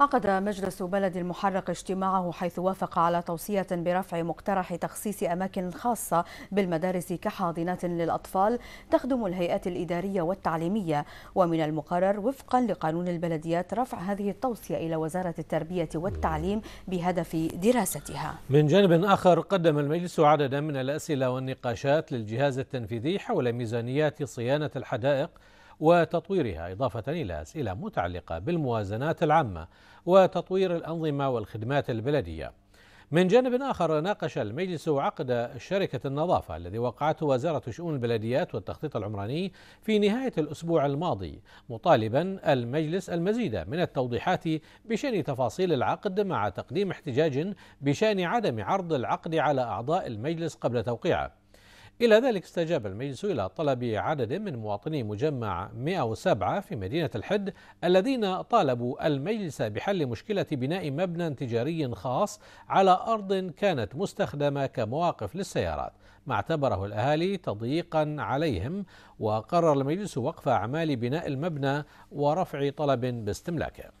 عقد مجلس بلد المحرق اجتماعه حيث وافق على توصية برفع مقترح تخصيص أماكن خاصة بالمدارس كحاضنات للأطفال تخدم الهيئات الإدارية والتعليمية ومن المقرر وفقا لقانون البلديات رفع هذه التوصية إلى وزارة التربية والتعليم بهدف دراستها من جانب آخر قدم المجلس عددا من الأسئلة والنقاشات للجهاز التنفيذي حول ميزانيات صيانة الحدائق وتطويرها إضافة إلى أسئلة متعلقة بالموازنات العامة وتطوير الأنظمة والخدمات البلدية من جانب آخر ناقش المجلس عقد شركة النظافة الذي وقعته وزارة شؤون البلديات والتخطيط العمراني في نهاية الأسبوع الماضي مطالبا المجلس المزيد من التوضيحات بشأن تفاصيل العقد مع تقديم احتجاج بشأن عدم عرض العقد على أعضاء المجلس قبل توقيعه إلى ذلك استجاب المجلس إلى طلب عدد من مواطني مجمع 107 في مدينة الحد الذين طالبوا المجلس بحل مشكلة بناء مبنى تجاري خاص على أرض كانت مستخدمة كمواقف للسيارات ما اعتبره الأهالي تضييقا عليهم وقرر المجلس وقف أعمال بناء المبنى ورفع طلب باستملاكه